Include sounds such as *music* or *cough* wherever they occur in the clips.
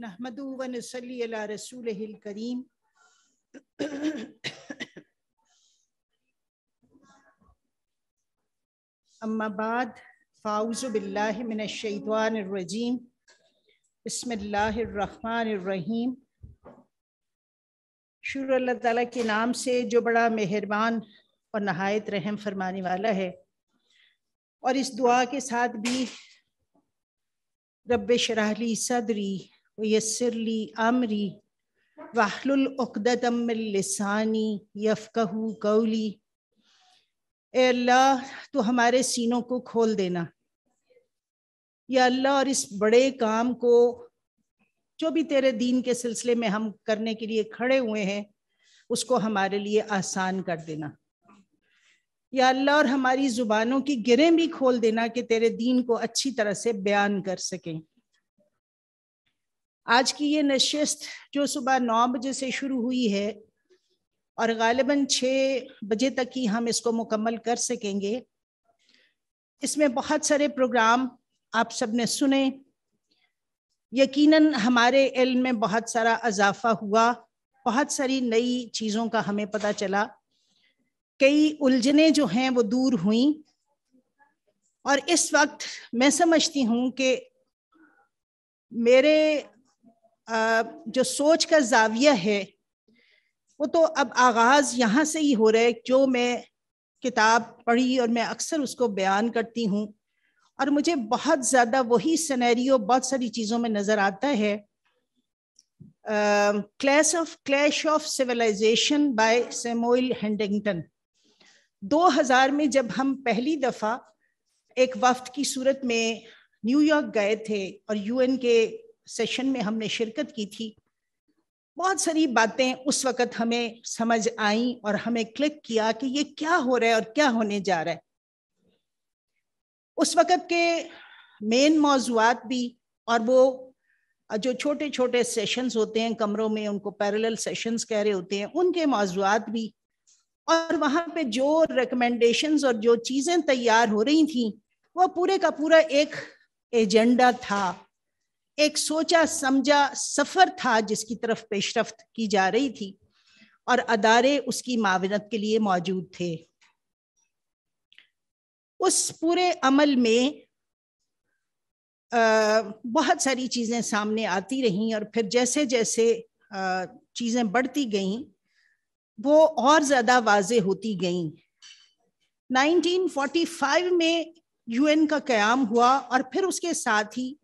नहमदूवन सली रसूल करीम अम्माबाद फ़ाउज़बिल्लामिनशैतवानरजीम बसमीम शुर अल्लाह ताला के नाम से जो बड़ा मेहरबान और नहायत रहम फरमाने वाला है और इस दुआ के साथ भी रब शराहली सदरी वयसर ली आमरी वाहलुलदम लसानी यफ़ू कौली ए अल्लाह तो हमारे सीनों को खोल देना या अल्लाह और इस बड़े काम को जो भी तेरे दीन के सिलसिले में हम करने के लिए खड़े हुए हैं उसको हमारे लिए आसान कर देना या अल्लाह और हमारी जुबानों की गिरें भी खोल देना कि तेरे दीन को अच्छी तरह से बयान कर सकें आज की ये नशस्त जो सुबह नौ बजे से शुरू हुई है और गालिबा छः बजे तक ही हम इसको मुकम्मल कर सकेंगे इसमें बहुत सारे प्रोग्राम आप सब ने सुने यकीनन हमारे इल्म में बहुत सारा अजाफा हुआ बहुत सारी नई चीज़ों का हमें पता चला कई उलझने जो हैं वो दूर हुई और इस वक्त मैं समझती हूँ कि मेरे जो सोच का जाविया है वो तो अब आगाज़ यहाँ से ही हो रहा है जो मैं किताब पढ़ी और मैं अक्सर उसको बयान करती हूँ और मुझे बहुत ज़्यादा वही सनेरियो बहुत सारी चीज़ों में नज़र आता है clash of clash of civilization by Samuel Huntington 2000 में जब हम पहली दफ़ा एक वफ्त की सूरत में न्यूयॉर्क गए थे और यूएन के सेशन में हमने शिरकत की थी बहुत सारी बातें उस वक़्त हमें समझ आई और हमें क्लिक किया कि ये क्या हो रहा है और क्या होने जा रहा है उस वक़्त के मेन मौजूद भी और वो जो छोटे छोटे सेशंस होते हैं कमरों में उनको पैरेलल सेशंस कह रहे होते हैं उनके मौजूद भी और वहां पे जो रिकमेंडेशंस और जो चीज़ें तैयार हो रही थी वो पूरे का पूरा एक एजेंडा था एक सोचा समझा सफ़र था जिसकी तरफ पेशरफ की जा रही थी और अदारे उसकी मावनत के लिए मौजूद थे उस पूरे अमल में आ, बहुत सारी चीज़ें सामने आती रहीं और फिर जैसे जैसे चीज़ें बढ़ती गईं वो और ज़्यादा वाज होती गईं 1945 में यूएन का क्याम हुआ और फिर उसके साथ ही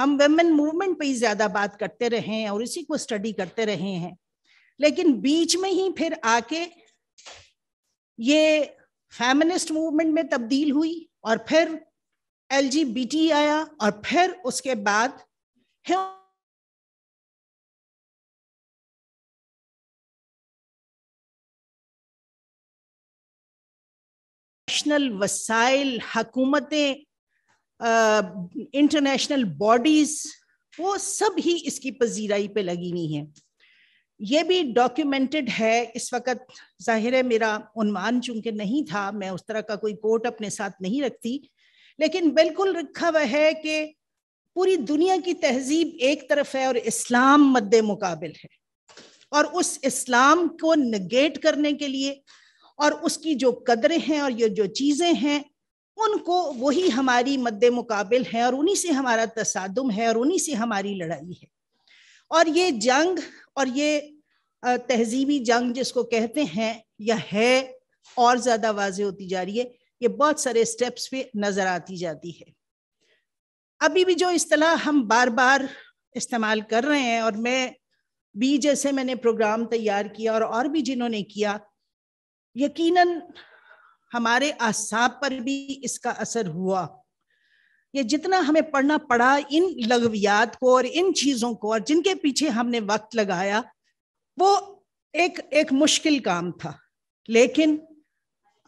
हम वेमेन मूवमेंट पे ही ज्यादा बात करते रहे हैं और इसी को स्टडी करते रहे हैं लेकिन बीच में ही फिर आके ये फेमिनिस्ट मूवमेंट में तब्दील हुई और फिर एल आया और फिर उसके बाद नेशनल वसाइल हकूमतें इंटरनेशनल बॉडीज वो सब ही इसकी पजीराई पे लगी हुई हैं ये भी डॉक्यूमेंटेड है इस वक्त जाहिर है मेरा उन्मान चूंकि नहीं था मैं उस तरह का कोई कोर्ट अपने साथ नहीं रखती लेकिन बिल्कुल रखा हुआ है कि पूरी दुनिया की तहजीब एक तरफ है और इस्लाम मद्द मुकाबिल है और उस इस्लाम को नगेट करने के लिए और उसकी जो कदरें हैं और ये जो चीज़ें हैं उनको वही हमारी मद्द मुकाबिल है और उन्हीं से हमारा तसादम है और उन्हीं से हमारी लड़ाई है और ये जंग और ये तहजीबी जंग जिसको कहते हैं या है और ज़्यादा वाज होती जा रही है ये बहुत सारे स्टेप्स पे नज़र आती जाती है अभी भी जो अतलाह हम बार बार इस्तेमाल कर रहे हैं और मैं भी जैसे मैंने प्रोग्राम तैयार किया और और भी जिन्होंने किया यकीनन हमारे आसाब पर भी इसका असर हुआ ये जितना हमें पढ़ना पड़ा इन लगवियात को और इन चीजों को और जिनके पीछे हमने वक्त लगाया वो एक एक मुश्किल काम था लेकिन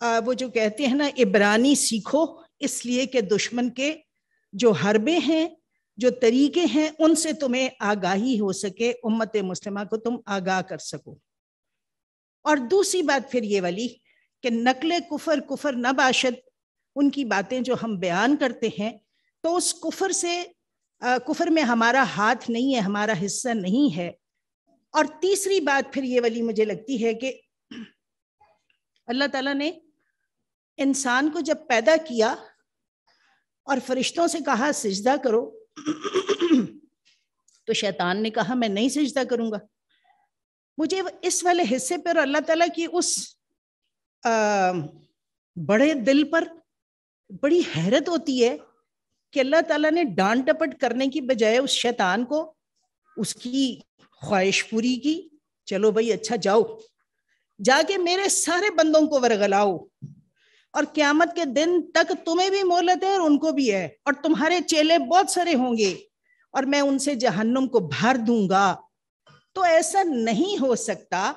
आ, वो जो कहते हैं ना इबरानी सीखो इसलिए कि दुश्मन के जो हरबे हैं जो तरीके हैं उनसे तुम्हें आगाही हो सके उम्मत मुस्लिमा को तुम आगाह कर सको और दूसरी बात फिर ये वाली कि नकल कुफर कुफर नबाशद उनकी बातें जो हम बयान करते हैं तो उस कुफर से आ, कुफर में हमारा हाथ नहीं है हमारा हिस्सा नहीं है और तीसरी बात फिर ये वाली मुझे लगती है कि अल्लाह ताला ने इंसान को जब पैदा किया और फरिश्तों से कहा सजदा करो तो शैतान ने कहा मैं नहीं सजदा करूंगा मुझे इस वाले हिस्से पर अल्लाह ताला की उस बड़े दिल पर बड़ी हैरत होती है कि अल्लाह ताला ने डांट टपट करने की बजाय उस शैतान को उसकी ख्वाहिश पूरी की चलो भाई अच्छा जाओ जाके मेरे सारे बंदों को वरगलाओ और क्यामत के दिन तक तुम्हें भी मोहलत है और उनको भी है और तुम्हारे चेले बहुत सारे होंगे और मैं उनसे जहन्नुम को भर दूंगा तो ऐसा नहीं हो सकता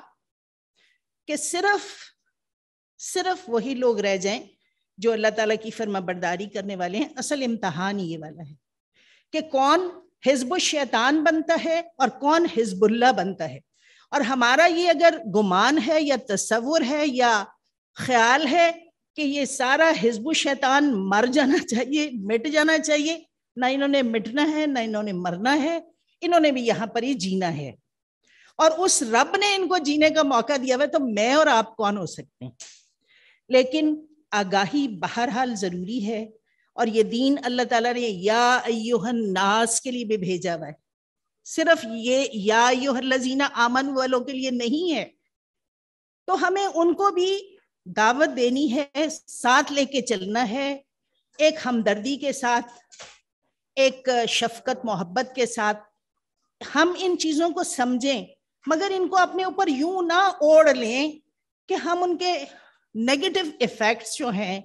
कि सिर्फ सिर्फ वही लोग रह जाएं जो अल्लाह ताला की फर्मा बर्दारी करने वाले हैं असल इम्तहान ये वाला है कि कौन हिजब शैतान बनता है और कौन हिजबुल्ला बनता है और हमारा ये अगर गुमान है या तस्वुर है या ख्याल है कि ये सारा हिजब शैतान मर जाना चाहिए मिट जाना चाहिए ना इन्होंने मिटना है ना इन्होंने मरना है इन्होंने भी यहाँ पर ही जीना है और उस रब ने इनको जीने का मौका दिया हुआ तो मैं और आप कौन हो सकते हैं लेकिन आगाही बहरहाल ज़रूरी है और ये दीन अल्लाह ताला ने या अयोहन नास के लिए भी भेजा हुआ है सिर्फ ये या लजीना आमन वालों के लिए नहीं है तो हमें उनको भी दावत देनी है साथ लेके चलना है एक हमदर्दी के साथ एक शफकत मोहब्बत के साथ हम इन चीज़ों को समझें मगर इनको अपने ऊपर यूं ना ओढ़ लें कि हम उनके नेगेटिव इफेक्ट्स जो हैं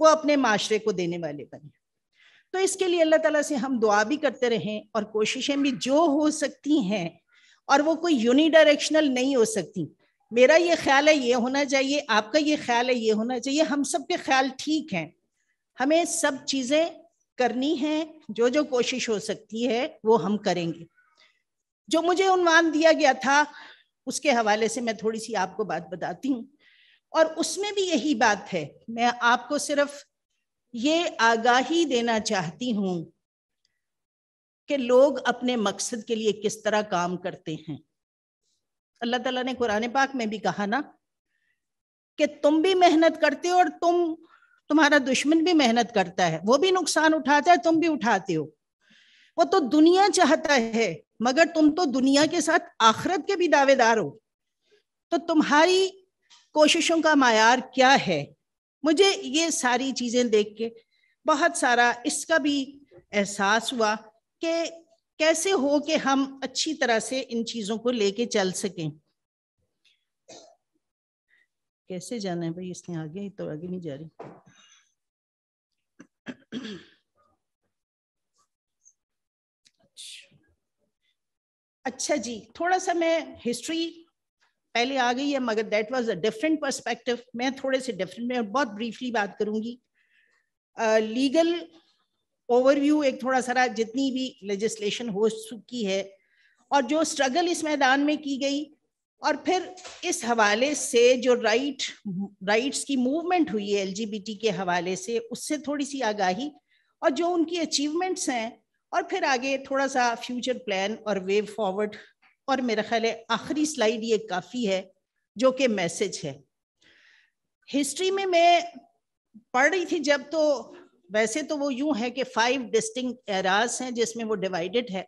वो अपने माशरे को देने वाले बने तो इसके लिए अल्लाह ताला से हम दुआ भी करते रहें और कोशिशें भी जो हो सकती हैं और वो कोई यूनि डायरेक्शनल नहीं हो सकती मेरा ये ख्याल है ये होना चाहिए आपका ये ख्याल है ये होना चाहिए हम सब के ख्याल ठीक हैं हमें सब चीज़ें करनी है जो जो कोशिश हो सकती है वो हम करेंगे जो मुझे उनवान दिया गया था उसके हवाले से मैं थोड़ी सी आपको बात बताती हूँ और उसमें भी यही बात है मैं आपको सिर्फ ये आगाही देना चाहती हूं कि लोग अपने मकसद के लिए किस तरह काम करते हैं अल्लाह ताला ने कुरान पाक में भी कहा ना कि तुम भी मेहनत करते हो और तुम तुम्हारा दुश्मन भी मेहनत करता है वो भी नुकसान उठाता है तुम भी उठाते हो वो तो दुनिया चाहता है मगर तुम तो दुनिया के साथ आखरत के भी दावेदार हो तो तुम्हारी कोशिशों का मैार क्या है मुझे ये सारी चीज़ें देख के बहुत सारा इसका भी एहसास हुआ कि कैसे हो कि हम अच्छी तरह से इन चीज़ों को लेके चल सकें कैसे जाना है भाई इसने आगे तो आगे नहीं जा रही अच्छा, अच्छा जी थोड़ा सा मैं हिस्ट्री पहले आ गई है मगर that was a different perspective मैं थोड़े से डिफरेंट में बहुत ब्रीफली बात करूंगी लीगल uh, ओवरव्यू एक थोड़ा सारा जितनी भी लेजिस्लेशन हो चुकी है और जो स्ट्रगल इस मैदान में की गई और फिर इस हवाले से जो राइट राइट्स की मूवमेंट हुई है एलजीबीटी के हवाले से उससे थोड़ी सी आगाही और जो उनकी अचीवमेंट्स हैं और फिर आगे थोड़ा सा फ्यूचर प्लान और वे फॉरवर्ड और मेरा ख्याल है आखिरी स्लाइड ये काफ़ी है जो कि मैसेज है हिस्ट्री में मैं पढ़ रही थी जब तो वैसे तो वो यूं है कि फाइव डिस्टिंग एराज हैं जिसमें वो डिवाइडेड है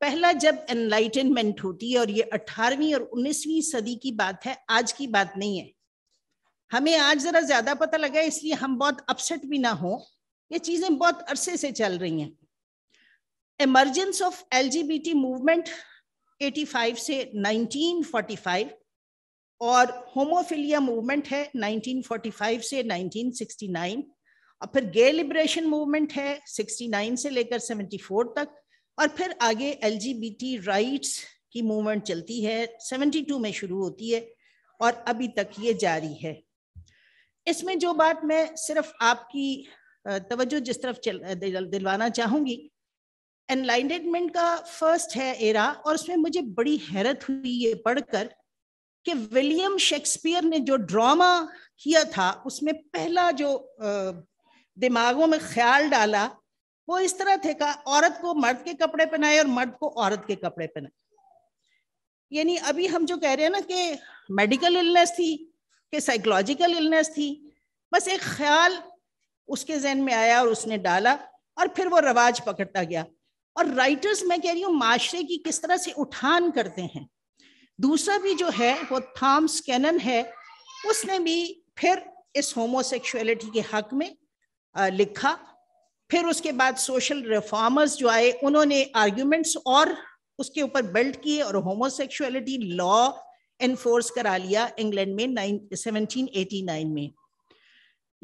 पहला जब एनलाइटनमेंट होती है और ये 18वीं और 19वीं सदी की बात है आज की बात नहीं है हमें आज ज़रा ज़्यादा पता लगा इसलिए हम बहुत अपसेट भी ना हो ये चीज़ें बहुत अरसे से चल रही हैं एमरजेंस ऑफ एलजीबीटी मूवमेंट 1885 से 1945 और होमोफिलिया मूवमेंट है 1945 से 1969 और फिर गे लिबरेशन मूवमेंट है 69 से लेकर 74 तक और फिर आगे एल राइट्स की मूवमेंट चलती है 72 में शुरू होती है और अभी तक ये जारी है इसमें जो बात मैं सिर्फ आपकी तवज्जो जिस तरफ दिलवाना चाहूंगी एनलाइटेनमेंट का फर्स्ट है एरा और उसमें मुझे बड़ी हैरत हुई ये पढ़कर कि विलियम शेक्सपियर ने जो ड्रामा किया था उसमें पहला जो दिमागों में ख्याल डाला वो इस तरह थे का औरत को मर्द के कपड़े पहनाए और मर्द को औरत के कपड़े पहनाए यानी अभी हम जो कह रहे हैं ना कि मेडिकल इलनेस थी कि साइकोलॉजिकल इलनेस थी बस एक ख्याल उसके जहन में आया और उसने डाला और फिर वो रवाज पकड़ता गया और राइटर्स मैं कह रही हूँ माशरे की किस तरह से उठान करते हैं दूसरा भी जो है वो थॉम्स कैनन है उसने भी फिर इस होमोसेक्सुअलिटी के हक में लिखा फिर उसके बाद सोशल रिफॉर्मर्स जो आए उन्होंने आर्ग्यूमेंट्स और उसके ऊपर बिल्ड किए और होमोसेक्सुअलिटी लॉ इन्फोर्स करा लिया इंग्लैंड में 1789 में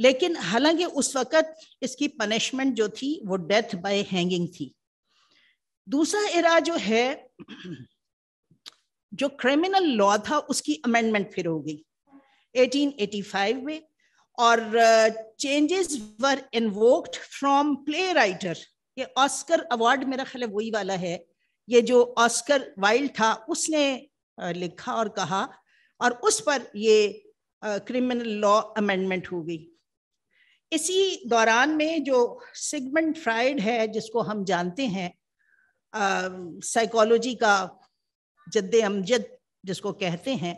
लेकिन हालांकि उस वक़्त इसकी पनिशमेंट जो थी वो डेथ बाय हैंगिंग थी दूसरा इरा जो है जो क्रिमिनल लॉ था उसकी अमेंडमेंट फिर हो गई 1885 में और changes were invoked from play writer ये ऑस्कर अवार्ड मेरा ख्याल वही वाला है ये जो ऑस्कर वाइल्ड था उसने uh, लिखा और कहा और उस पर ये क्रिमिनल लॉ अमेंडमेंट हो गई इसी दौरान में जो सिगमेंट फ्राइड है जिसको हम जानते हैं साइकोलॉजी का जद्द अमजद जिसको कहते हैं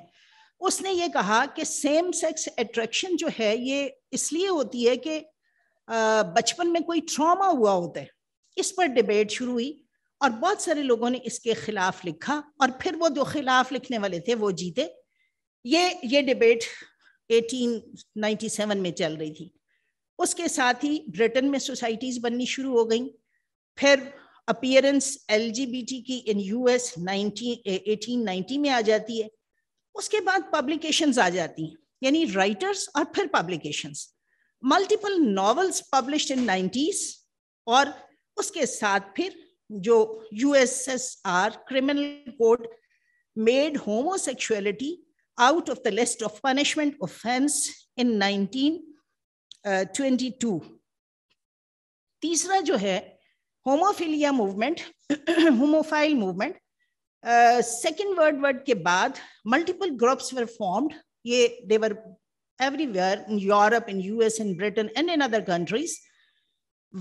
उसने ये कहा कि सेम सेक्स अट्रैक्शन जो है ये इसलिए होती है कि बचपन में कोई ट्रॉमा हुआ होता है इस पर डिबेट शुरू हुई और बहुत सारे लोगों ने इसके खिलाफ लिखा और फिर वो जो खिलाफ लिखने वाले थे वो जीते ये ये डिबेट 1897 में चल रही थी उसके साथ ही ब्रिटेन में सोसाइटीज़ बननी शुरू हो गई फिर अपीयरेंस एलजीबीटी की इन यूएस 1890 में आ जाती है उसके बाद पब्लिकेशंस आ जाती हैं यानी राइटर्स और फिर publications multiple novels publish in nineties और उसके साथ फिर जो USSR criminal code made homosexuality the list of punishment offense in nineteen twenty 1922 तीसरा जो है Homophilia movement, homophile *clears throat* movement. Uh, second world war के बाद मल्टीपल ग्रुप्स वर फॉर्म्ड ये देवर everywhere in Europe, in US, in Britain, and in other countries.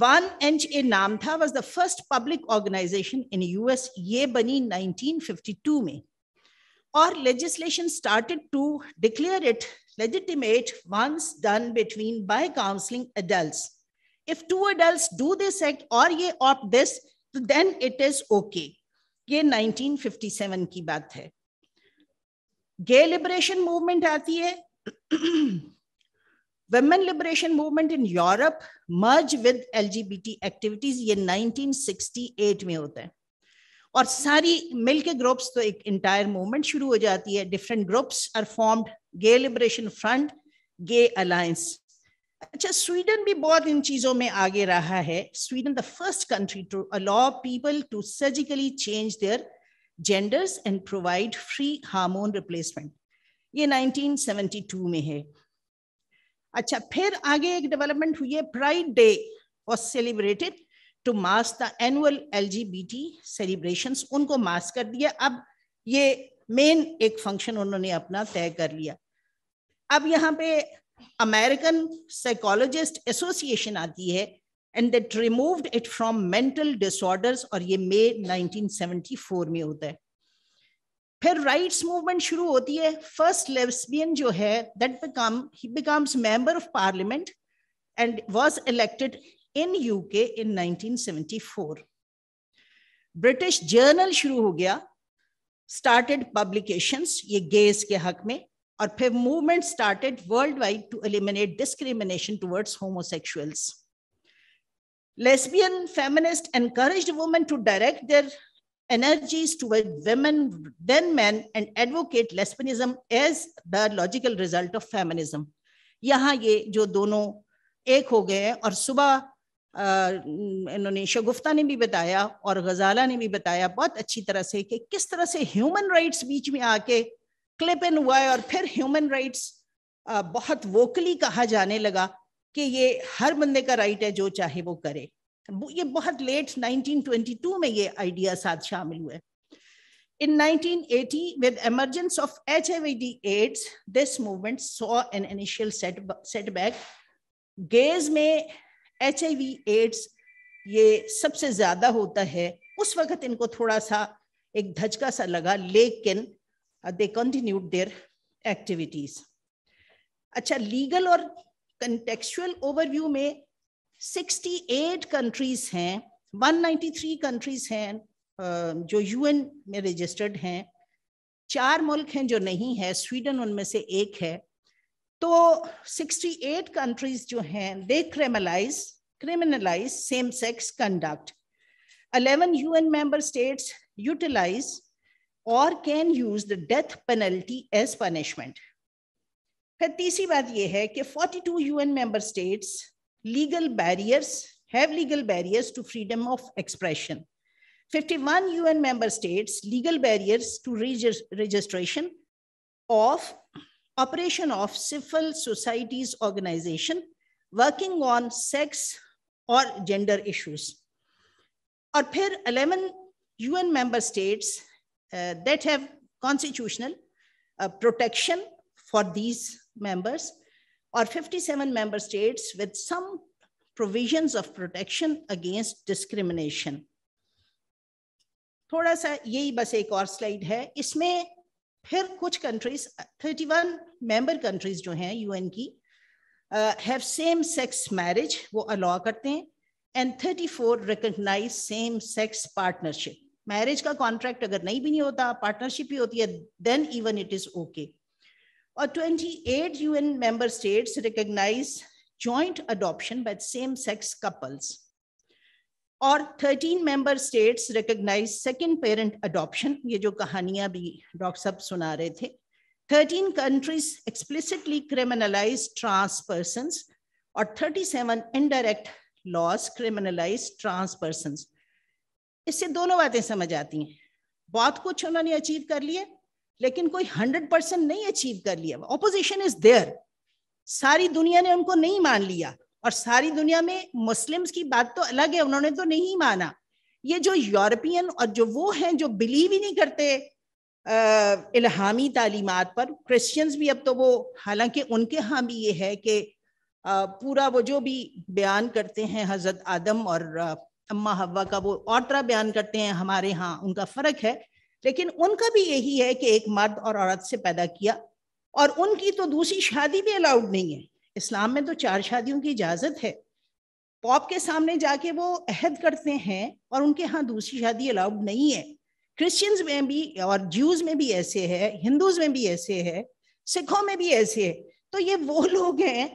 One NHA Namtha was the first public organization in US. ये बनी 1952 में Or legislation started to declare it legitimate once done between by counseling adults. If two adults do this act और ये ऑप this तो then it is okay ये 1957 की बात है गे लिबरेशन मूवमेंट आती है women liberation movement in Europe merge with LGBT activities ये 1968 में होता है और सारी मिलके ग्रुप्स तो एक इंटायर मूवमेंट शुरू हो जाती है different groups are formed gay liberation front gay alliance अच्छा स्वीडन भी बहुत इन चीजों में आगे रहा है Sweden the first country to allow people to surgically change their genders and provide free hormone replacement ये 1972 में है अच्छा फिर आगे एक डेवलपमेंट हुई है pride day was celebrated to mass the annual L G B T celebration उनको मास कर दिया अब ये मेन एक फंक्शन उन्होंने अपना तय कर लिया अब यहाँ पे अमेरिकन साइकोलॉजिस्ट एसोसिएशन आती है and that removed it from mental disorders और ये मई 1974 में होता है फिर राइट्स मूवमेंट शुरू होती है फर्स्ट लेस्बियन जो है that become he becomes member of parliament and was elected in UK in 1974 British journal शुरू हो गया स्टार्टेड पब्लिकेशंस ये गेस के हक में और फिर movement started world wide to eliminate discrimination towards homosexuals lesbian feminist encourage women to direct their energies toward women then man and advocate lesbianism as the logical result of feminism यहाँ ये जो दोनों एक हो गए हैं और सुबह इन्होंने शगुफ्ता ने भी बताया और गजाला ने भी बताया बहुत अच्छी तरह से कि किस तरह से ह्यूमन राइट्स बीच में आके क्लिप इन हुआ है और फिर ह्यूमन राइट्स बहुत वोकली कहा जाने लगा कि ये हर बंदे का राइट है जो चाहे वो करे ये बहुत लेट 1922 में ये आइडिया साथ शामिल हुए in 1980, emergence of H HIV/AIDS, this movement saw an initial set, setback. Gays में एच आई वी एड्स ये सबसे ज्यादा होता है उस वक्त इनको थोड़ा सा एक धचका सा लगा लेकिन दे कंटिन्यू देयर एक्टिविटीज अच्छा लीगल और कंटेक्चुअल ओवरव्यू में 68 कंट्रीज हैं 193 कंट्रीज हैं uh, जो यूएन में रजिस्टर्ड हैं चार मुल्क हैं जो नहीं है स्वीडन उनमें से एक है तो 68 कंट्रीज जो हैं they criminalize criminalize same sex conduct 11 UN member states utilize और can use the death penalty as punishment फिर तीसरी बात यह है कि 42 UN member states legal barriers have legal barriers to freedom of expression 51 UN member states legal barriers to regis registration of operation of civil societies organization working on sex or gender issues. और फिर 11 UN member states uh, that have constitutional uh, protection for these members or 57 member states with some provisions of protection against discrimination. थोड़ा सा यही बस एक और slide है इसमें फिर कुछ कंट्रीज 31 मेंबर कंट्रीज जो हैं यूएन की हैव सेम सेक्स मैरिज वो अलाउ करते हैं and 34 recognize same sex partnership marriage का कॉन्ट्रैक्ट अगर नहीं भी नहीं होता पार्टनरशिप ही होती है then even it is okay और 28 UN member states recognize joint adoption by same sex couples और 13 member states recognize second parent adoption ये जो कहानियां भी डॉक्टर साहब सुना रहे थे 13 countries explicitly criminalize trans person और 37 indirect laws criminalize trans person इससे दोनों बातें समझ आती हैं बहुत कुछ उन्होंने अचीव कर लिए लेकिन कोई हंड्रेड परसेंट नहीं अचीव कर लिया ऑपोजिशन इज देयर सारी दुनिया ने उनको नहीं मान लिया और सारी दुनिया में मुस्लिम्स की बात तो अलग है उन्होंने तो नहीं माना ये जो यूरोपियन और जो वो हैं जो बिलीव ही नहीं करते इलाहामी तालीमत पर क्रिश्चियंस भी अब तो वो हालांकि उनके यहाँ भी ये है कि पूरा वो जो भी बयान करते हैं हज़रत आदम और अम्मा हवा का वो और तरह बयान करते हैं हमारे यहाँ उनका फर्क है लेकिन उनका भी यही है कि एक मर्द और औरत से पैदा किया और उनकी तो दूसरी शादी भी अलाउड नहीं है इस्लाम में तो चार शादियों की इजाज़त है पॉप के सामने जाके वो अहद करते हैं और उनके यहाँ दूसरी शादी अलाउड नहीं है क्रिश्चियंस में भी और ज्यूज में भी ऐसे है हिंदूज में भी ऐसे है सिखों में भी ऐसे है तो ये वो लोग हैं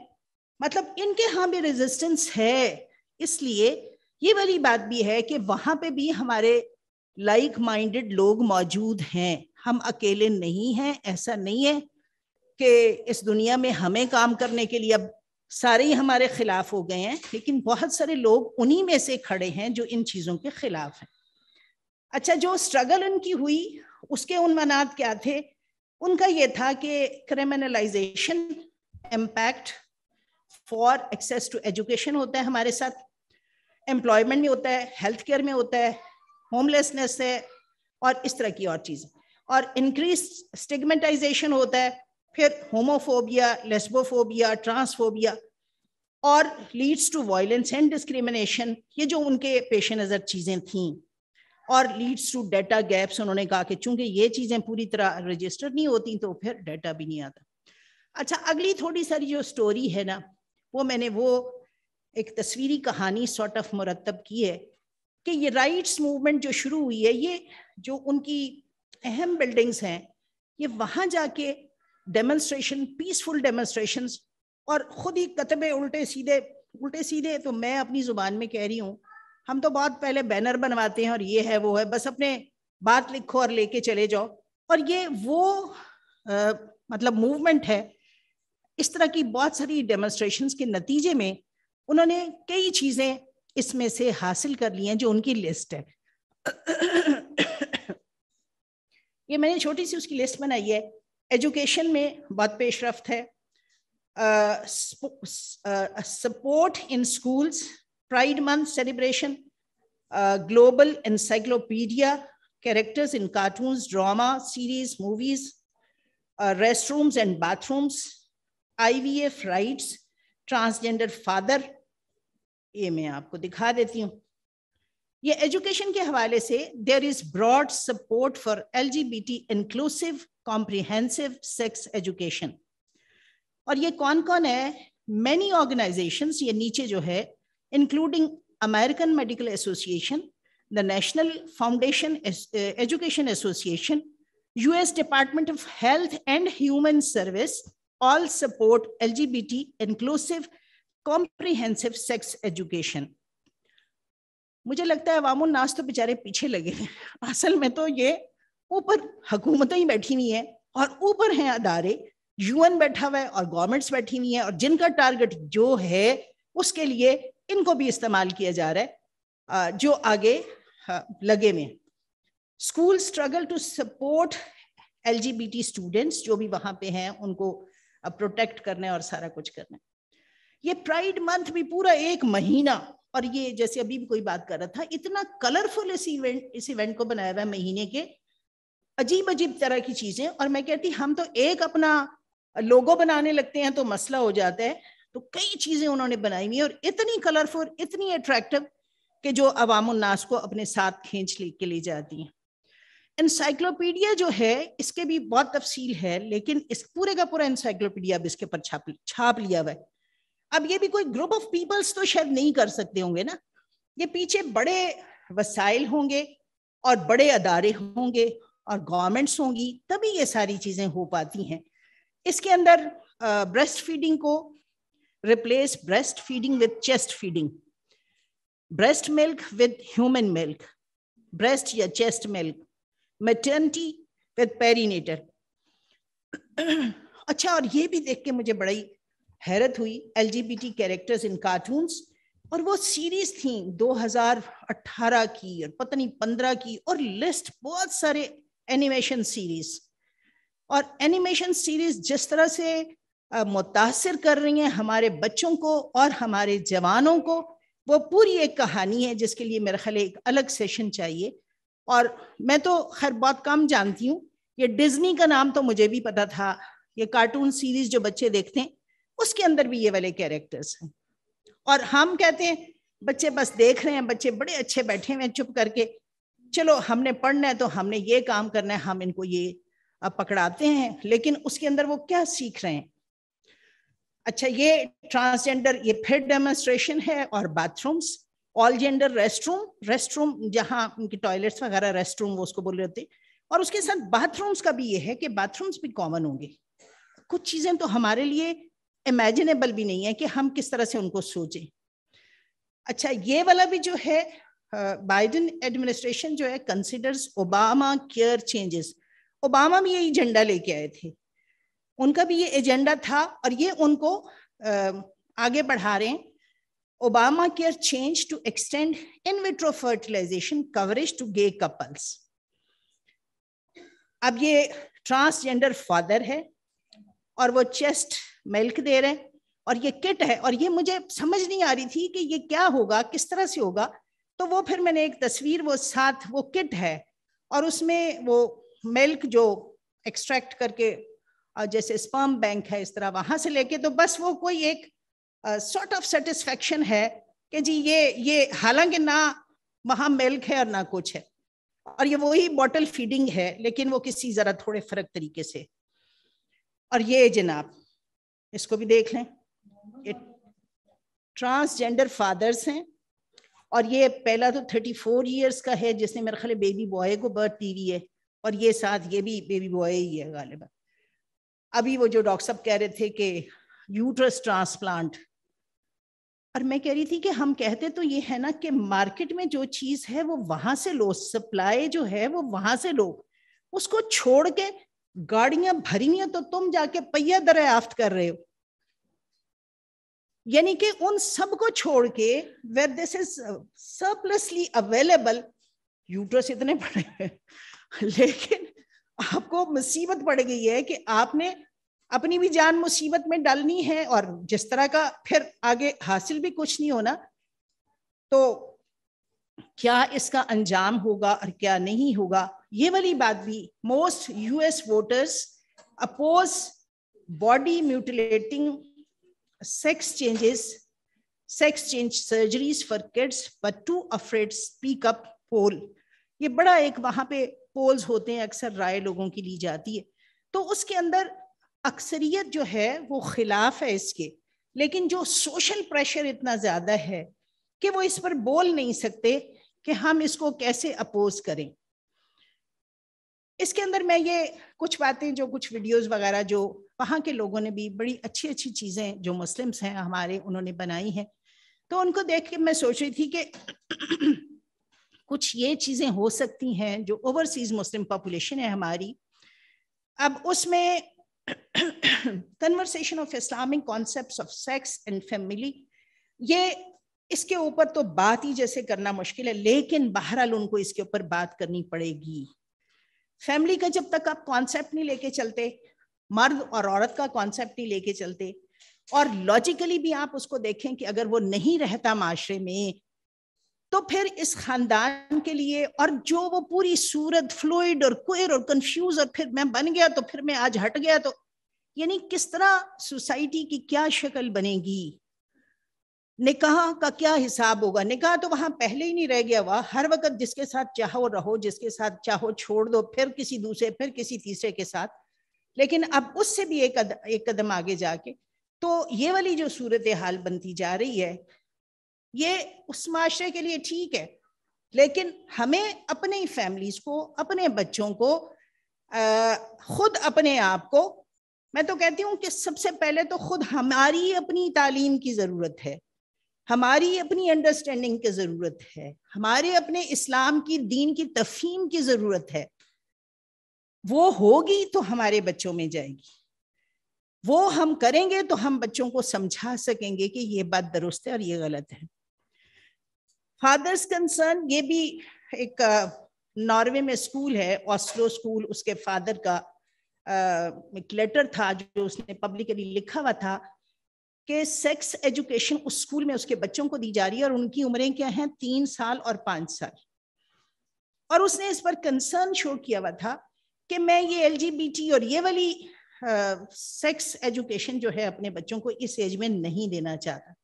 मतलब इनके यहाँ भी रेजिस्टेंस है इसलिए ये वाली बात भी है कि वहां पे भी हमारे लाइक माइंडेड लोग मौजूद हैं हम अकेले नहीं हैं ऐसा नहीं है कि इस दुनिया में हमें काम करने के लिए अब सारे ही हमारे खिलाफ हो गए हैं लेकिन बहुत सारे लोग उन्हीं में से खड़े हैं जो इन चीज़ों के खिलाफ हैं अच्छा जो स्ट्रगल उनकी हुई उसके मनात क्या थे उनका ये था कि criminalization impact for access to education होता है हमारे साथ एम्प्लॉयमेंट में होता है हेल्थ केयर में होता है होमलेसनेस है और इस तरह की और चीज़ें और इंक्रीज स्टिगमेटाइजेशन होता है फिर होमोफोबिया लेस्बोफोबिया ट्रांसफोबिया और leads to violence and discrimination ये जो उनके पेश नज़र चीज़ें थी और लीड्स टू डेटा गैप्स उन्होंने कहा कि चूंकि ये चीज़ें पूरी तरह रजिस्टर नहीं होती तो फिर डेटा भी नहीं आता अच्छा अगली थोड़ी सारी जो स्टोरी है ना वो मैंने वो एक तस्वीरी कहानी सॉर्ट ऑफ मुरतब की है कि ये राइट्स मूवमेंट जो शुरू हुई है ये जो उनकी अहम बिल्डिंग्स हैं ये वहाँ जाके डेमोन्स्ट्रेशन पीसफुल डेमोन्स्ट्रेशन और ख़ुद ही कतबे उल्टे सीधे उल्टे सीधे तो मैं अपनी ज़ुबान में कह रही हूँ हम तो बहुत पहले बैनर बनवाते हैं और ये है वो है बस अपने बात लिखो और लेके चले जाओ और ये वो आ, मतलब मूवमेंट है इस तरह की बहुत सारी डेमोन्स्ट्रेशन के नतीजे में उन्होंने कई चीजें इसमें से हासिल कर ली हैं जो उनकी लिस्ट है ये मैंने छोटी सी उसकी लिस्ट बनाई है एजुकेशन में बहुत रफ्त है support in schools pride month celebration global encyclopedia cartoon drama series movies rest rooms and bathrooms I V F rights transgender father ये मैं आपको दिखा देती हूँ ये एजुकेशन के हवाले से there is broad support for L G B T inclusive comprehensive sex education और ये कौन कौन है मैनी ऑर्गेनाइजेशन ये नीचे जो है including American medical association the national foundation education association US department of health and human service all support LGBT inclusive comprehensive sex education. मुझे लगता है वामो नाज तो बेचारे पीछे लगे हैं असल में तो ये ऊपर हुकूमतें ही बैठी हुई हैं और ऊपर हैं अदारे यूएन बैठा हुआ है और गवर्नमेंट्स बैठी हुई हैं और जिनका टारगेट जो है उसके लिए इनको भी इस्तेमाल किया जा रहा है जो आगे लगे में school struggle to support L students जो भी वहां पे हैं उनको अब प्रोटेक्ट करना है और सारा कुछ करना है ये प्राइड मंथ भी पूरा एक महीना और ये जैसे अभी भी कोई बात कर रहा था इतना कलरफुल इस इवेंट इस इवेंट को बनाया हुआ है महीने के अजीब अजीब तरह की चीजें और मैं कहती हम तो एक अपना लोगो बनाने लगते हैं तो मसला हो जाता है तो कई चीजें उन्होंने बनाई हुई और इतनी कलरफुल इतनी अट्रैक्टिव कि जो अवाम उन्नास को अपने साथ खींच ले के ले जाती हैं इंसाइक्लोपीडिया जो है इसके भी बहुत तफसील है लेकिन इस पूरे का पूरा इंसाइक्लोपीडिया अब इसके ऊपर छाप छाप लिया हुआ है अब ये भी कोई ग्रुप ऑफ पीपल्स तो शायद नहीं कर सकते होंगे ना ये पीछे बड़े वसाइल होंगे और बड़े अदारे होंगे और गवर्नमेंट्स होंगी तभी ये सारी चीज़ें हो पाती हैं इसके अंदर ब्रेस्ट फीडिंग को replace breast feeding with chest feeding breast milk with human milk breast या chest milk maternity with perinatal अच्छा और ये भी देख के मुझे बड़ी हैरत हुई एल कैरेक्टर्स इन कार्टून्स और वो सीरीज थी 2018 की और पता नहीं 15 की और लिस्ट बहुत सारे एनिमेशन सीरीज और एनिमेशन सीरीज जिस तरह से मुतासर कर रही हैं हमारे बच्चों को और हमारे जवानों को वो पूरी एक कहानी है जिसके लिए मेरे ख्याल एक अलग सेशन चाहिए और मैं तो खैर बहुत कम जानती हूँ ये डिज्नी का नाम तो मुझे भी पता था ये कार्टून सीरीज जो बच्चे देखते हैं उसके अंदर भी ये वाले कैरेक्टर्स हैं और हम कहते हैं बच्चे बस देख रहे हैं बच्चे बड़े अच्छे बैठे हुए हैं चुप करके चलो हमने पढ़ना है तो हमने ये काम करना है हम इनको ये पकड़ाते हैं लेकिन उसके अंदर वो क्या सीख रहे हैं अच्छा ये ट्रांसजेंडर ये फिर डेमोन्स्ट्रेशन है और bathrooms all gender rest room rest room जहाँ उनकी टॉयलेट्स वगैरह रेस्ट रूम वो उसको बोल रहे होते और उसके साथ बाथरूम्स का भी ये है कि बाथरूम्स भी कॉमन होंगे कुछ चीज़ें तो हमारे लिए इमेजिनेबल भी नहीं है कि हम किस तरह से उनको सोचें अच्छा ये वाला भी जो है बाइडन uh, एडमिनिस्ट्रेशन जो है considers Obama care changes Obama भी ये एजेंडा लेके आए थे उनका भी ये एजेंडा था और ये उनको uh, आगे बढ़ा रहे हैं Obamacare change to extend in vitro fertilization coverage to gay couples. अब ये ट्रांसजेंडर फादर है और वो चेस्ट मिल्क दे रहे हैं और ये किट है और ये मुझे समझ नहीं आ रही थी कि ये क्या होगा किस तरह से होगा तो वो फिर मैंने एक तस्वीर वो साथ वो किट है और उसमें वो मिल्क जो एक्सट्रैक्ट करके जैसे स्पर्म बैंक है इस तरह वहां से लेके तो बस वो कोई एक सॉर्ट ऑफ सेटिस्फेक्शन है कि जी ये ये हालांकि ना महा मिल्क है और ना कुछ है और ये वही बॉटल फीडिंग है लेकिन वो किसी ज़रा थोड़े फर्क तरीके से और ये जनाब इसको भी देख लें ये ट्रांसजेंडर फादर्स हैं और ये पहला तो थर्टी फोर ईयर्स का है जिसने मेरे ख्याल बेबी बॉय को बर्थ दी हुई है और ये साथ ये भी बेबी बॉय ही है गालिबा अभी वो जो डॉक्टर साहब कह रहे थे कि यूट्रस ट्रांसप्लांट और मैं कह रही थी कि हम कहते तो ये है ना कि मार्केट में जो चीज है वो वहां से लो सप्लाई जो है वो वहां से लो उसको छोड़ के गाड़ियां भरी हुई तो तुम जाके पहिया दरियाफ्त कर रहे हो यानी कि उन सब को छोड़ के where this is surplusly available uterus इतने बड़े *laughs* लेकिन आपको मुसीबत पड़ गई है कि आपने अपनी भी जान मुसीबत में डालनी है और जिस तरह का फिर आगे हासिल भी कुछ नहीं होना तो क्या इसका अंजाम होगा और क्या नहीं होगा ये वाली बात भी most US voters oppose body mutilating sex changes sex change surgeries for kids but too afraid speak up poll ये बड़ा एक वहां पे पोल्स होते हैं अक्सर राय लोगों की ली जाती है तो उसके अंदर अक्सरियत जो है वो खिलाफ है इसके लेकिन जो सोशल प्रेशर इतना ज़्यादा है कि वो इस पर बोल नहीं सकते कि हम इसको कैसे अपोज करें इसके अंदर मैं ये कुछ बातें जो कुछ वीडियोस वगैरह जो वहाँ के लोगों ने भी बड़ी अच्छी अच्छी चीज़ें जो मुस्लिम्स हैं हमारे उन्होंने बनाई हैं तो उनको देख के मैं सोच रही थी कि *clears throat* कुछ ये चीज़ें हो सकती हैं जो ओवरसीज़ मुस्लिम पॉपुलेशन है हमारी अब उसमें conversation of Islamic concept of sex and family ये इसके ऊपर तो बात ही जैसे करना मुश्किल है लेकिन बहरहाल उनको इसके ऊपर बात करनी पड़ेगी फैमिली का जब तक आप कॉन्सेप्ट नहीं लेके चलते मर्द और औरत का कॉन्सेप्ट नहीं लेके चलते और लॉजिकली भी आप उसको देखें कि अगर वो नहीं रहता माशरे में तो फिर इस खानदान के लिए और जो वो पूरी सूरत फ्लूड और क्वेर और कंफ्यूज और फिर मैं बन गया तो फिर मैं आज हट गया तो यानी किस तरह सोसाइटी की क्या शक्ल बनेगी निकाह का क्या हिसाब होगा निकाह तो वहां पहले ही नहीं रह गया हुआ हर वक्त जिसके साथ चाहो रहो जिसके साथ चाहो छोड़ दो फिर किसी दूसरे फिर किसी तीसरे के साथ लेकिन अब उससे भी एक, एक कदम आगे जाके तो ये वाली जो सूरत हाल बनती जा रही है ये उस माशरे के लिए ठीक है लेकिन हमें अपनी फैमिलीज को अपने बच्चों को आ, खुद अपने आप को मैं तो कहती हूँ कि सबसे पहले तो खुद हमारी अपनी तालीम की ज़रूरत है हमारी अपनी अंडरस्टैंडिंग की ज़रूरत है हमारे अपने इस्लाम की दीन की तफहीम की ज़रूरत है वो होगी तो हमारे बच्चों में जाएगी वो हम करेंगे तो हम बच्चों को समझा सकेंगे कि ये बात दुरुस्त है और ये गलत है फादर्स कंसर्न ये भी एक नॉर्वे में स्कूल है ऑस्लो स्कूल उसके फादर का एक लेटर था जो उसने पब्लिकली लिखा हुआ था कि सेक्स एजुकेशन उस स्कूल में उसके बच्चों को दी जा रही है और उनकी उम्रें क्या हैं तीन साल और पाँच साल और उसने इस पर कंसर्न शो किया हुआ था कि मैं ये एल और ये वाली सेक्स एजुकेशन जो है अपने बच्चों को इस एज में नहीं देना चाहता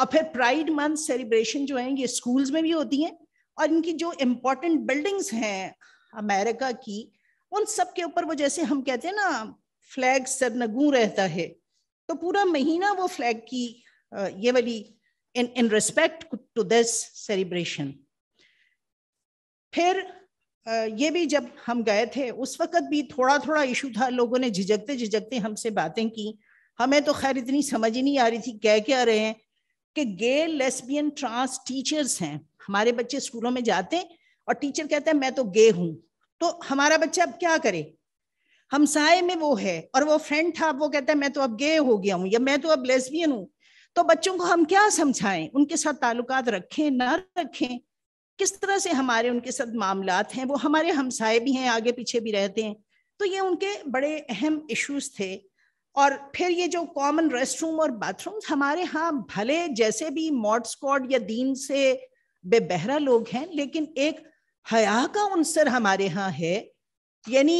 और फिर प्राइड मंथ सेलिब्रेशन जो है ये स्कूल्स में भी होती हैं और इनकी जो इम्पोर्टेंट बिल्डिंग्स हैं अमेरिका की उन सब के ऊपर वो जैसे हम कहते हैं ना फ्लैग सरनगू रहता है तो पूरा महीना वो फ्लैग की ये वाली in in respect to this celebration फिर ये भी जब हम गए थे उस वक्त भी थोड़ा थोड़ा इशू था लोगों ने झिझकते झिझकते हमसे बातें की हमें तो खैर इतनी समझ ही नहीं आ रही थी कह क्या रहे हैं कि गे लेस्बियन ट्रांस टीचर्स हैं हमारे बच्चे स्कूलों में जाते हैं और टीचर कहते हैं मैं तो गे हूं तो हमारा बच्चा अब क्या करे हमसाए में वो है और वो फ्रेंड था वो कहता है मैं तो अब गे हो गया हूँ या मैं तो अब लेस्बियन हूँ तो बच्चों को हम क्या समझाएं उनके साथ ताल्लुकात रखें ना रखें किस तरह से हमारे उनके साथ मामलात हैं वो हमारे हमसाए भी हैं आगे पीछे भी रहते हैं तो ये उनके बड़े अहम इश्यूज थे और फिर ये जो कॉमन रेस्ट रूम और बाथरूम हमारे यहाँ भले जैसे भी मॉड स्कॉड या दीन से बेबहरा लोग हैं लेकिन एक हया का उनसर हमारे यहाँ है यानी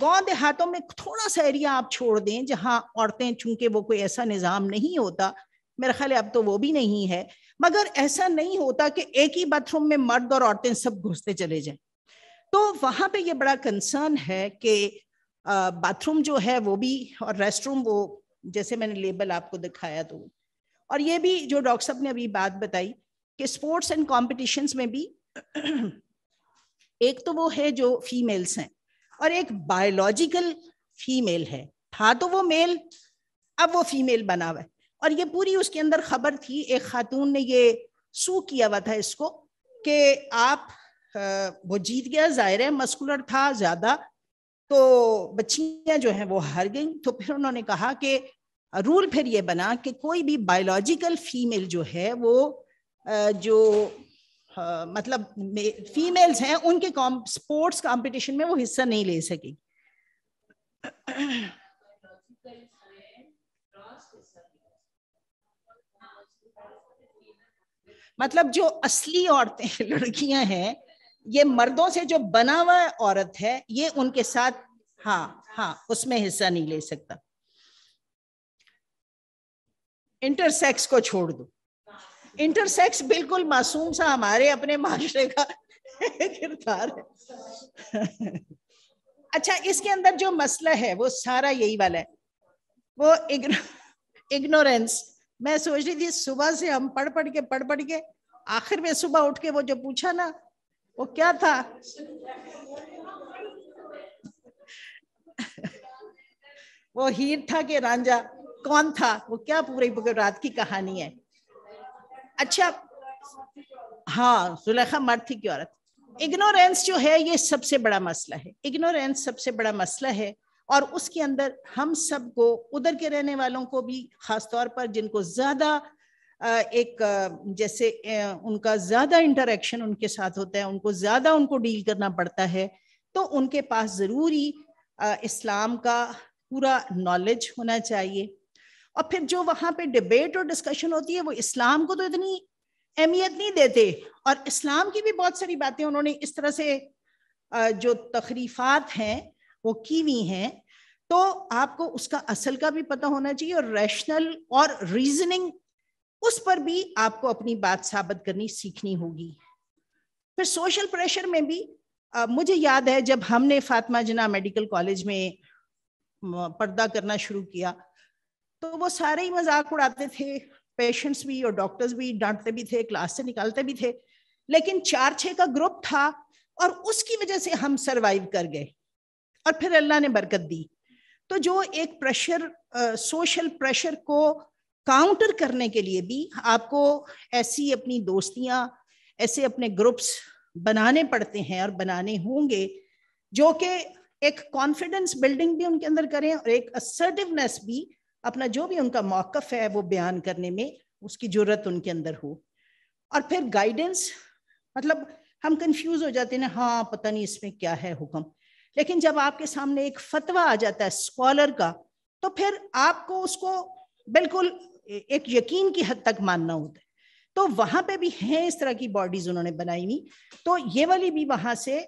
गांव देहातों में थोड़ा सा एरिया आप छोड़ दें जहाँ औरतें चूंकि वो कोई ऐसा निज़ाम नहीं होता मेरा ख्याल है अब तो वो भी नहीं है मगर ऐसा नहीं होता कि एक ही बाथरूम में मर्द और औरतें सब घुसते चले जाएं तो वहाँ पे ये बड़ा कंसर्न है कि बाथरूम जो है वो भी और रेस्ट रूम वो जैसे मैंने लेबल आपको दिखाया तो और ये भी जो डॉक्टर साहब ने अभी बात बताई कि स्पोर्ट्स एंड कॉम्पिटिशन्स में भी एक तो वो है जो फीमेल्स हैं और एक बायोलॉजिकल फीमेल है था तो वो मेल अब वो फीमेल बना हुआ है और ये पूरी उसके अंदर खबर थी एक खातून ने ये सू किया हुआ था इसको कि आप वो जीत गया जाहिर है मस्कुलर था ज़्यादा तो बच्चियां जो हैं वो हार गई तो फिर उन्होंने कहा कि रूल फिर ये बना कि कोई भी बायोलॉजिकल फीमेल जो है वो जो मतलब फीमेल्स हैं उनके कॉम स्पोर्ट्स कंपटीशन में वो हिस्सा नहीं ले सकेगी मतलब जो असली औरतें *laughs* लड़कियां हैं ये मर्दों से जो बना हुआ औरत है ये उनके साथ हाँ हाँ उसमें हिस्सा नहीं ले सकता इंटरसेक्स को छोड़ दो इंटरसेक्स बिल्कुल मासूम सा हमारे अपने माशरे का किरदार है अच्छा इसके अंदर जो मसला है वो सारा यही वाला है वो इग्नोरेंस मैं सोच रही थी सुबह से हम पढ़ पढ़ के पढ़ पढ़ के आखिर में सुबह उठ के वो जो पूछा ना वो क्या था वो हीर था कि रांझा कौन था वो क्या पूरी रात की कहानी है अच्छा हाँ सुलेखा मर्द थी की औरत इग्नोरेंस जो है ये सबसे बड़ा मसला है इग्नोरेंस सबसे बड़ा मसला है और उसके अंदर हम सबको उधर के रहने वालों को भी खासतौर पर जिनको ज्यादा एक जैसे उनका ज़्यादा इंटरेक्शन उनके साथ होता है उनको ज़्यादा उनको डील करना पड़ता है तो उनके पास ज़रूरी इस्लाम का पूरा नॉलेज होना चाहिए और फिर जो वहाँ पे डिबेट और डिस्कशन होती है वो इस्लाम को तो इतनी अहमियत नहीं देते और इस्लाम की भी बहुत सारी बातें उन्होंने इस तरह से जो तकरीफात हैं वो की हुई हैं तो आपको उसका असल का भी पता होना चाहिए और रैशनल और रीजनिंग उस पर भी आपको अपनी बात साबित करनी सीखनी होगी फिर सोशल प्रेशर में भी आ, मुझे याद है जब हमने फातिमा जना मेडिकल कॉलेज में पर्दा करना शुरू किया तो वो सारे ही मजाक उड़ाते थे पेशेंट्स भी और डॉक्टर्स भी डांटते भी थे क्लास से निकालते भी थे लेकिन चार छः का ग्रुप था और उसकी वजह से हम सरवाइव कर गए और फिर अल्लाह ने बरकत दी तो जो एक प्रेशर सोशल प्रेशर को काउंटर करने के लिए भी आपको ऐसी अपनी दोस्तियां ऐसे अपने ग्रुप्स बनाने पड़ते हैं और बनाने होंगे जो कि एक कॉन्फिडेंस बिल्डिंग भी उनके अंदर करें और एक असर्टिवनेस भी अपना जो भी उनका मौकफ है वो बयान करने में उसकी जरूरत उनके अंदर हो और फिर गाइडेंस मतलब हम कंफ्यूज हो जाते हैं हाँ पता नहीं इसमें क्या है हुक्म लेकिन जब आपके सामने एक फतवा आ जाता है स्कॉलर का तो फिर आपको उसको बिल्कुल एक यकीन की हद तक मानना होता है तो वहां पे भी है इस तरह की बॉडीज उन्होंने बनाई हुई तो ये वाली भी वहां से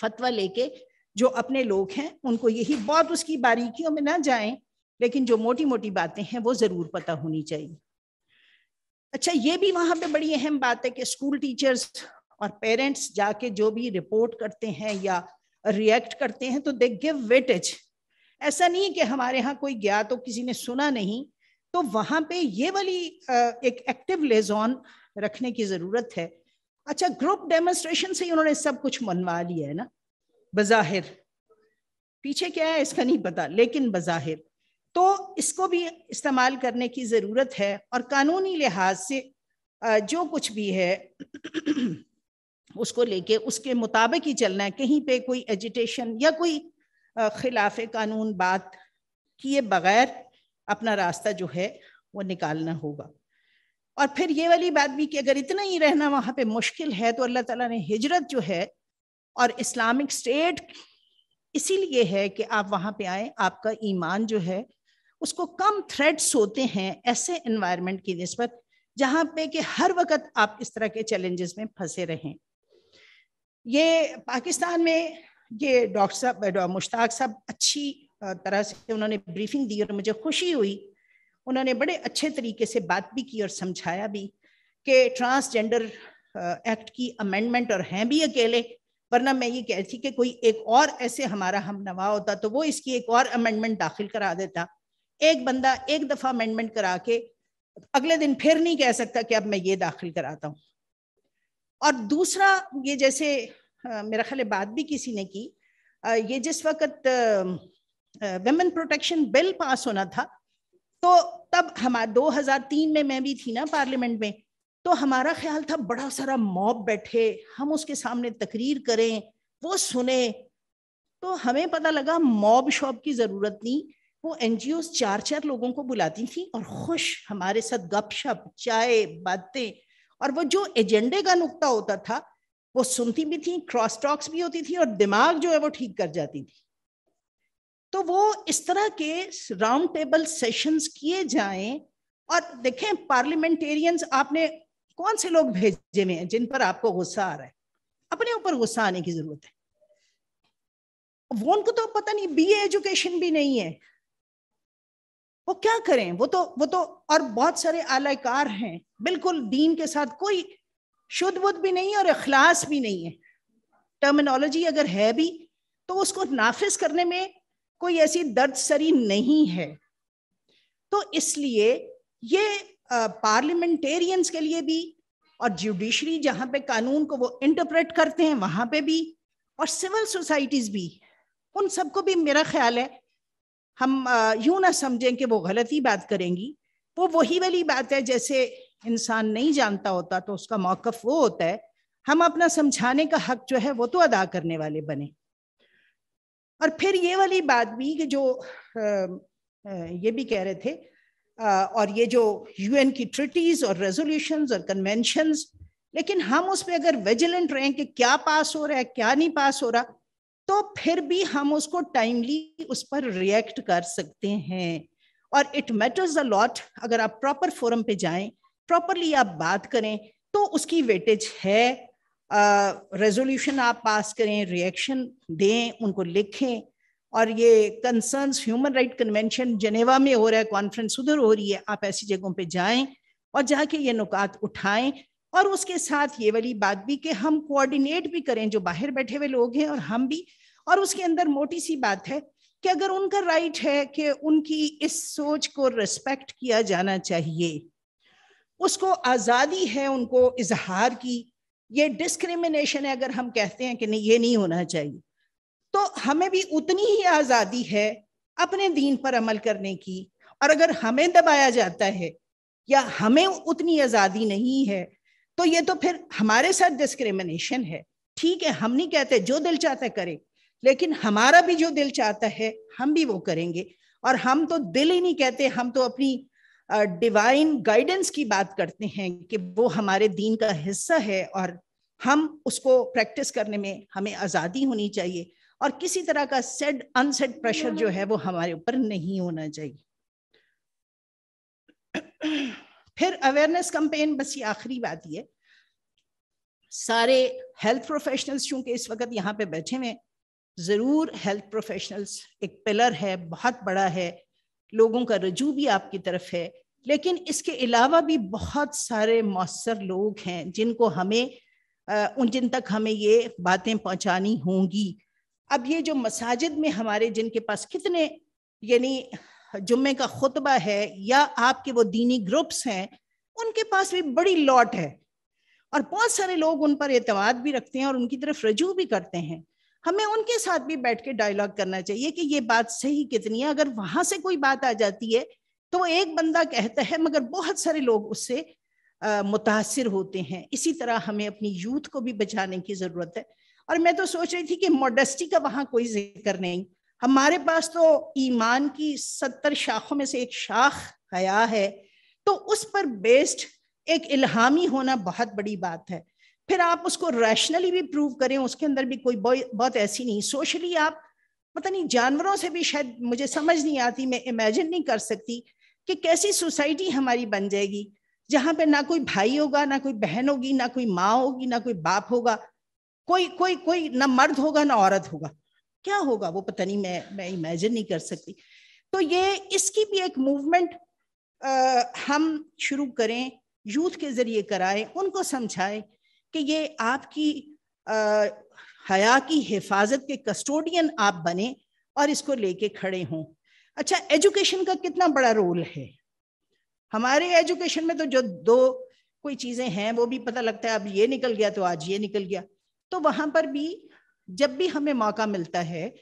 फतवा लेके जो अपने लोग हैं उनको यही बहुत उसकी बारीकियों में ना जाएं लेकिन जो मोटी मोटी बातें हैं वो जरूर पता होनी चाहिए अच्छा ये भी वहां पे बड़ी अहम बात है कि स्कूल टीचर्स और पेरेंट्स जाके जो भी रिपोर्ट करते हैं या रिएक्ट करते हैं तो दे गिव वेटेज ऐसा नहीं है कि हमारे यहाँ कोई गया तो किसी ने सुना नहीं तो वहां पे ये वाली एक एक्टिव लेजोन रखने की जरूरत है अच्छा ग्रुप डेमोन्स्ट्रेशन से उन्होंने सब कुछ मनवा लिया है ना बज़ाहिर पीछे क्या है इसका नहीं पता लेकिन बज़ाहिर तो इसको भी इस्तेमाल करने की ज़रूरत है और कानूनी लिहाज से जो कुछ भी है *clears throat* उसको लेके उसके मुताबिक ही चलना है कहीं पे कोई एजिटेशन या कोई खिलाफ कानून बात किए बगैर अपना रास्ता जो है वो निकालना होगा और फिर ये वाली बात भी कि अगर इतना ही रहना वहाँ पे मुश्किल है तो अल्लाह ताला ने हिजरत जो है और इस्लामिक स्टेट इसीलिए है कि आप वहाँ पे आए आपका ईमान जो है उसको कम थ्रेट्स होते हैं ऐसे इन्वायरमेंट की नस्बत जहाँ पे कि हर वक्त आप इस तरह के चैलेंजेस में फंसे रहें ये पाकिस्तान में ये डॉक्टर साहब मुश्ताक साहब अच्छी तरह से उन्होंने ब्रीफिंग दी और मुझे खुशी हुई उन्होंने बड़े अच्छे तरीके से बात भी की और समझाया भी कि ट्रांसजेंडर एक्ट की अमेंडमेंट और हैं भी अकेले वरना मैं ये कह रही थी कि कोई एक और ऐसे हमारा हम नवा होता तो वो इसकी एक और अमेंडमेंट दाखिल करा देता एक बंदा एक दफ़ा अमेंडमेंट करा के अगले दिन फिर नहीं कह सकता कि अब मैं ये दाखिल कराता हूँ और दूसरा ये जैसे मेरा ख्याल बात भी किसी ने की ये जिस वक्त वेमेन प्रोटेक्शन बिल पास होना था तो तब हमारा 2003 में मैं भी थी ना पार्लियामेंट में तो हमारा ख्याल था बड़ा सारा मॉब बैठे हम उसके सामने तकरीर करें वो सुने तो हमें पता लगा मॉब शॉप की ज़रूरत नहीं वो एन चार चार लोगों को बुलाती थी और खुश हमारे साथ गपशप चाय बातें और वो जो एजेंडे का नुकता होता था वो सुनती भी थी क्रॉस टॉक्स भी होती थी और दिमाग जो है वो ठीक कर जाती थी तो वो इस तरह के राउंड टेबल सेशंस किए जाएं और देखें पार्लियामेंटेरियंस आपने कौन से लोग भेजे हुए हैं जिन पर आपको गुस्सा आ रहा है अपने ऊपर गुस्सा आने की जरूरत है वो उनको तो पता नहीं बी एजुकेशन भी नहीं है वो क्या करें वो तो वो तो और बहुत सारे आलाकार हैं बिल्कुल दीन के साथ कोई शुद्ध बुद्ध भी नहीं है और अखलास भी नहीं है टर्मिनोलॉजी अगर है भी तो उसको नाफिज करने में कोई ऐसी दर्द सरी नहीं है तो इसलिए ये पार्लियामेंटेरियंस के लिए भी और जुडिशरी जहाँ पे कानून को वो इंटरप्रेट करते हैं वहां पे भी और सिविल सोसाइटीज़ भी उन सबको भी मेरा ख्याल है हम यूं ना समझें कि वो गलत ही बात करेंगी वो वही वाली बात है जैसे इंसान नहीं जानता होता तो उसका मौकफ वो होता है हम अपना समझाने का हक जो है वो तो अदा करने वाले बने और फिर ये वाली बात भी कि जो ये भी कह रहे थे और ये जो यूएन की ट्रिटीज और रेजोल्यूशंस और कन्वेंशंस लेकिन हम उस पर अगर विजिलेंट रहें कि क्या पास हो रहा है क्या नहीं पास हो रहा तो फिर भी हम उसको टाइमली उस पर रिएक्ट कर सकते हैं और इट मैटर्स अ लॉट अगर आप प्रॉपर फोरम पे जाएं प्रॉपरली आप बात करें तो उसकी वेटेज है रेजोल्यूशन आप पास करें रिएक्शन दें उनको लिखें और ये concerns human right convention Geneva में हो रहा है कॉन्फ्रेंस उधर हो रही है आप ऐसी जगहों पे जाएं और जाके ये नुकात उठाएं और उसके साथ ये वाली बात भी कि हम कोऑर्डिनेट भी करें जो बाहर बैठे हुए लोग हैं और हम भी और उसके अंदर मोटी सी बात है कि अगर उनका राइट है कि उनकी इस सोच को रिस्पेक्ट किया जाना चाहिए उसको आज़ादी है उनको इजहार की ये डिस्क्रिमिनेशन है अगर हम कहते हैं कि नहीं ये नहीं होना चाहिए तो हमें भी उतनी ही आज़ादी है अपने दीन पर अमल करने की और अगर हमें दबाया जाता है या हमें उतनी आज़ादी नहीं है तो ये तो फिर हमारे साथ डिस्क्रिमिनेशन है ठीक है हम नहीं कहते जो दिल चाहता करे लेकिन हमारा भी जो दिल चाहता है हम भी वो करेंगे और हम तो दिल ही नहीं कहते हम तो अपनी डिवाइन गाइडेंस की बात करते हैं कि वो हमारे दीन का हिस्सा है और हम उसको प्रैक्टिस करने में हमें आज़ादी होनी चाहिए और किसी तरह का सेड अनसेड प्रेशर जो है वो हमारे ऊपर नहीं होना चाहिए फिर अवेयरनेस कंपेन बस ये आखिरी बात ये सारे हेल्थ प्रोफेशनल्स चूंकि इस वक्त यहाँ पे बैठे हुए ज़रूर हेल्थ प्रोफेशनल्स एक पिलर है बहुत बड़ा है लोगों का रजू भी आपकी तरफ है लेकिन इसके अलावा भी बहुत सारे मौसर लोग हैं जिनको हमें उन जिन तक हमें ये बातें पहुंचानी होंगी अब ये जो मसाजिद में हमारे जिनके पास कितने यानी जुम्मे का खुतबा है या आपके वो दीनी ग्रुप्स हैं उनके पास भी बड़ी लॉट है और बहुत सारे लोग उन पर एतवाद भी रखते हैं और उनकी तरफ रजू भी करते हैं हमें उनके साथ भी बैठ के डायलॉग करना चाहिए कि ये बात सही कितनी है अगर वहां से कोई बात आ जाती है तो एक बंदा कहता है मगर बहुत सारे लोग उससे मुतासर होते हैं इसी तरह हमें अपनी यूथ को भी बचाने की ज़रूरत है और मैं तो सोच रही थी कि मॉडस्टी का वहाँ कोई जिक्र नहीं हमारे पास तो ईमान की सत्तर शाखों में से एक शाख हया है तो उस पर बेस्ड एक इल्हामी होना बहुत बड़ी बात है फिर आप उसको रैशनली भी प्रूव करें उसके अंदर भी कोई बहुत ऐसी नहीं सोशली आप पता नहीं जानवरों से भी शायद मुझे समझ नहीं आती मैं इमेजिन नहीं कर सकती कि कैसी सोसाइटी हमारी बन जाएगी जहाँ पे ना कोई भाई होगा ना कोई बहन होगी ना कोई माँ होगी ना कोई बाप होगा कोई कोई कोई ना मर्द होगा ना औरत होगा क्या होगा वो पता नहीं मैं मैं इमेजिन नहीं कर सकती तो ये इसकी भी एक मूवमेंट हम शुरू करें यूथ के जरिए कराएं उनको समझाएं कि ये आपकी अः हया की हिफाजत के कस्टोडियन आप बने और इसको लेके खड़े हों अच्छा एजुकेशन का कितना बड़ा रोल है हमारे एजुकेशन में तो जो दो कोई चीज़ें हैं वो भी पता लगता है अब ये निकल गया तो आज ये निकल गया तो वहाँ पर भी जब भी हमें मौका मिलता है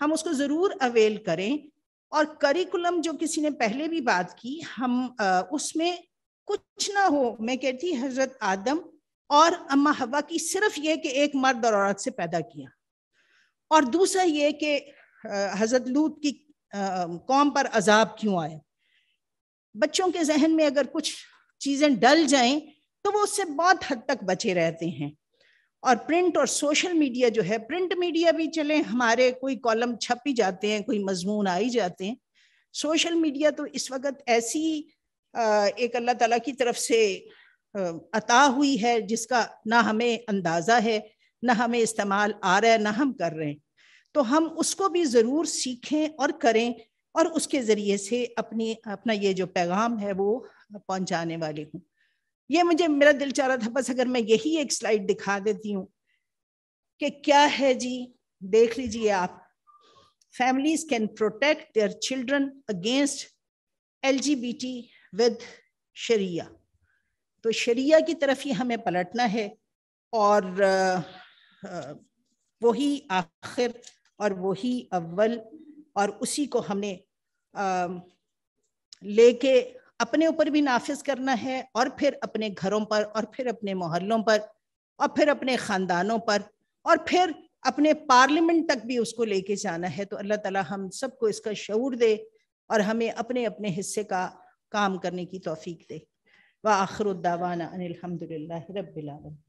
हम उसको ज़रूर अवेल करें और करिकुलम जो किसी ने पहले भी बात की हम उसमें कुछ ना हो मैं कहती हजरत आदम और अम्मा हवा की सिर्फ ये कि एक मर्द और औरत से पैदा किया और दूसरा ये कि हजरत लूत की कौम पर अजाब क्यों आए बच्चों के जहन में अगर कुछ चीज़ें डल जाएं तो वो उससे बहुत हद तक बचे रहते हैं और प्रिंट और सोशल मीडिया जो है प्रिंट मीडिया भी चले हमारे कोई कॉलम छप ही जाते हैं कोई मजमून आ ही जाते हैं सोशल मीडिया तो इस वक्त ऐसी एक अल्लाह ताला की तरफ से अता हुई है जिसका ना हमें अंदाज़ा है ना हमें इस्तेमाल आ रहा है ना हम कर रहे हैं तो हम उसको भी ज़रूर सीखें और करें और उसके ज़रिए से अपनी अपना ये जो पैगाम है वो पहुंचाने वाली हूँ ये मुझे मेरा दिल चाह रहा था बस अगर मैं यही एक स्लाइड दिखा देती हूँ कि क्या है जी देख लीजिए आप families can protect their children against LGBT with शरिया तो शरिया की तरफ ही हमें पलटना है और वही आखिर और वही अव्वल और उसी को हमने लेके अपने ऊपर भी नाफिज करना है और फिर अपने घरों पर और फिर अपने मोहल्लों पर और फिर अपने ख़ानदानों पर और फिर अपने पार्लियामेंट तक भी उसको लेके जाना है तो अल्लाह ताला हम सबको इसका शऊर दे और हमें अपने अपने हिस्से का काम करने की तौफीक दे واخر الدعوانا ان الحمد لله رب العالمين